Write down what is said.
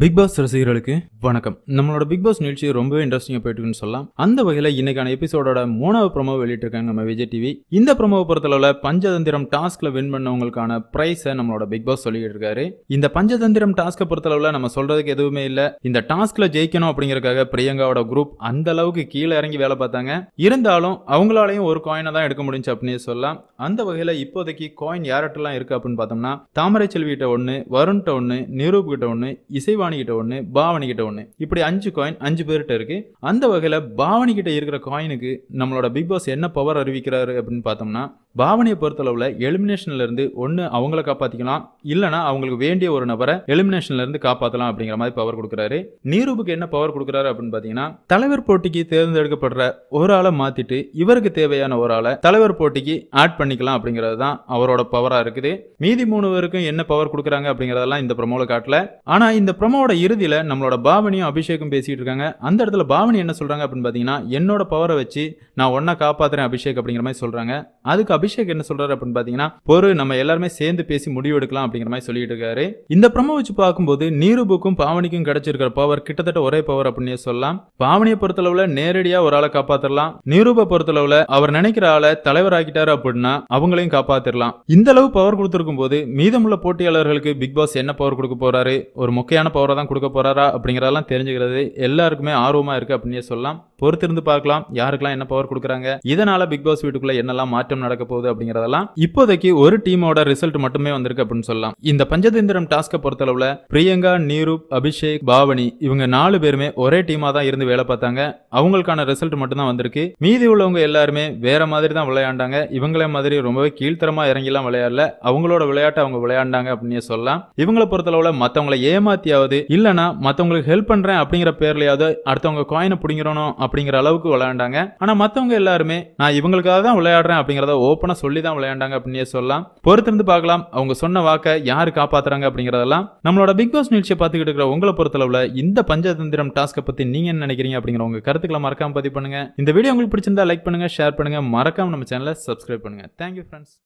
big pass ரசிகர்களுக்கு வணக்கம் நம்மளோட பிக் பாஸ் நிகழ்ச்சி ரொம்பவே இன்ட்ரெஸ்டிங்காக போயிட்டுன்னு சொல்லலாம் அந்த வகையில் இன்னைக்கான எபிசோடோட மூணாவது ப்ரொமோ வெளியிட்டிருக்காங்க நம்ம விஜய் டிவி இந்த ப்ரொமோவை பொறுத்தளவில் பஞ்சதந்திரம் டாஸ்கில் வின் பண்ணவங்களுக்கான ப்ரைஸை நம்மளோட பிக் பாஸ் சொல்லிக்கிட்டு இருக்காரு இந்த பஞ்சதந்திரம் டாஸ்க்கை பொறுத்தளவில் நம்ம சொல்கிறதுக்கு எதுவுமே இல்லை இந்த டாஸ்கில் ஜெயிக்கணும் அப்படிங்கிறக்காக பிரியங்காவோட குரூப் அந்த அளவுக்கு கீழே இறங்கி வேலை பார்த்தாங்க இருந்தாலும் அவங்களாலையும் ஒரு காயினை தான் எடுக்க முடிஞ்சு அப்படின்னு சொல்லலாம் அந்த வகையில் இப்போதைக்கு காயின் யார்ட்டெல்லாம் இருக்குது அப்படின்னு பார்த்தோம்னா தாமரை செல்விகிட்ட ஒன்று வருண்கிட்ட ஒன்று நிரூப் கிட்ட ஒன்று இசைவா கிட்ட ஒன்று பாவனிக்கிட்ட ஒன்று இப்படி அஞ்சு காயின் அஞ்சு பேர்கிட்ட இருக்கு அந்த வகையில் பாவனிக்கிட்ட இருக்கிற காயினுக்கு நம்மளோட பிக் பாஸ் என்ன பவர் அறிவிக்கிறாரு அப்படின்னு பார்த்தோம்னா பாவனையை பொறுத்தளவில் எலிமினேஷன்லேருந்து ஒன்று அவங்கள காப்பாற்றிக்கலாம் இல்லைனா அவங்களுக்கு வேண்டிய ஒரு நபரை எலிமினேஷன்லேருந்து காப்பாற்றலாம் அப்படிங்கிற மாதிரி பவர் கொடுக்குறாரு நீரூபுக்கு என்ன பவர் கொடுக்குறாரு அப்படின்னு பார்த்தீங்கன்னா தலைவர் போட்டிக்கு தேர்ந்தெடுக்கப்படுற ஒரு ஆளை மாற்றிட்டு இவருக்கு தேவையான ஒரு ஆளை தலைவர் போட்டிக்கு ஆட் பண்ணிக்கலாம் அப்படிங்கிறது தான் அவரோட பவராக இருக்குது மீதி மூணு பேருக்கும் என்ன பவர் கொடுக்குறாங்க அப்படிங்கிறதெல்லாம் இந்த ப்ரமோவில் காட்டல ஆனால் இந்த ப்ரமோவோட இறுதியில் நம்மளோட பாவனியும் அபிஷேக்கும் பேசிகிட்டு இருக்காங்க அந்த இடத்துல பாவனி என்ன சொல்கிறாங்க அப்படின்னு பார்த்தீங்கன்னா என்னோட பவரை வச்சு நான் ஒன்றா காப்பாற்றுறேன் அபிஷேக் அப்படிங்கிற மாதிரி சொல்கிறாங்க அதுக்கு அபிஷேக் என்ன சொல்றாரு அப்படின்னு பாத்தீங்கன்னா ஒரு நம்ம எல்லாருமே சேர்ந்து பேசி முடிவு எடுக்கலாம் அப்படிங்கிற மாதிரி சொல்லிட்டு இருக்காரு இந்த ப்ரமோ வச்சு பார்க்கும்போது நீருபுக்கும் பாவனிக்கும் கிடைச்சிருக்கிற பவர் கிட்டத்தட்ட ஒரே பவர் அப்படின்னு சொல்லலாம் பாவனியை பொறுத்தளவுல நேரடியா ஒரு ஆளை காப்பாத்திரலாம் நீரூப பொறுத்தளவுல அவர் நினைக்கிற ஆளை ஆகிட்டாரு அப்படின்னா அவங்களையும் காப்பாத்திரலாம் இந்த அளவு பவர் கொடுத்திருக்கும் போது மீதமுள்ள போட்டியாளர்களுக்கு பிக் பாஸ் என்ன பவர் கொடுக்க போறாரு ஒரு முக்கியமான பவரை தான் கொடுக்க போறாரா அப்படிங்கிறதெல்லாம் தெரிஞ்சுக்கிறது எல்லாருக்குமே ஆர்வமா இருக்கு அப்படின்னு சொல்லலாம் பொறுத்திருந்து பார்க்கலாம் யாருக்கெல்லாம் என்ன பவர் கொடுக்குறாங்க இதனால பிக் பாஸ் வீட்டுக்குள்ள என்னெல்லாம் மாற்றம் நடக்க போகுது அப்படிங்கிறதெல்லாம் இப்போதைக்கு ஒரு டீமோட ரிசல்ட் மட்டுமே வந்திருக்கு அப்படின்னு சொல்லலாம் இந்த பஞ்சதந்திரம் டாஸ்கை பொறுத்தளவுல பிரியங்கா நீரூப் அபிஷேக் பாவனி இவங்க நாலு பேருமே ஒரே டீமா தான் இருந்து வேலை பார்த்தாங்க அவங்களுக்கான ரிசல்ட் மட்டும்தான் வந்திருக்கு மீதி உள்ளவங்க எல்லாருமே வேற மாதிரி தான் விளையாண்டாங்க இவங்களே மாதிரி ரொம்பவே கீழ்த்தரமா இறங்கிலாம் விளையாடல அவங்களோட விளையாட்டை அவங்க விளையாண்டாங்க அப்படின்னு சொல்லலாம் இவங்களை பொறுத்தளவுல மத்தவங்களை ஏமாத்தியாவது இல்லைன்னா மத்தவங்களுக்கு ஹெல்ப் பண்றேன் அப்படிங்கிற பேர்லயாவது அடுத்தவங்க காயினை பிடிங்கிறோம் அப்படிங்கிற அளவுக்கு விளையாண்டாங்க ஆனால் மற்றவங்க எல்லாருமே நான் இவங்களுக்காக தான் விளையாடுறேன் அப்படிங்கிறத ஓப்பனாக சொல்லி தான் விளையாண்டாங்க அப்படின்னு சொல்லலாம் பொறுத்திருந்து பார்க்கலாம் அவங்க சொன்ன வாக்கை யார் காப்பாத்துறாங்க அப்படிங்கிறதெல்லாம் நம்மளோட பிக் பாஸ் நிகழ்ச்சியை பார்த்துக்கிட்டு இருக்கிற உங்களை பொறுத்தளவில் இந்த பஞ்சதந்திரம் டாஸ்க்கை பற்றி நீங்கள் என்ன நினைக்கிறீங்க அப்படிங்கிற உங்கள் கருத்துக்களை மறக்காம பதிவு பண்ணுங்க இந்த வீடியோ உங்களுக்கு பிடிச்சிருந்தா லைக் பண்ணுங்க ஷேர் பண்ணுங்க மறக்காம நம்ம சேனலை சப்ஸ்கிரைப் பண்ணுங்க தேங்க்யூ ஃப்ரெண்ட்ஸ்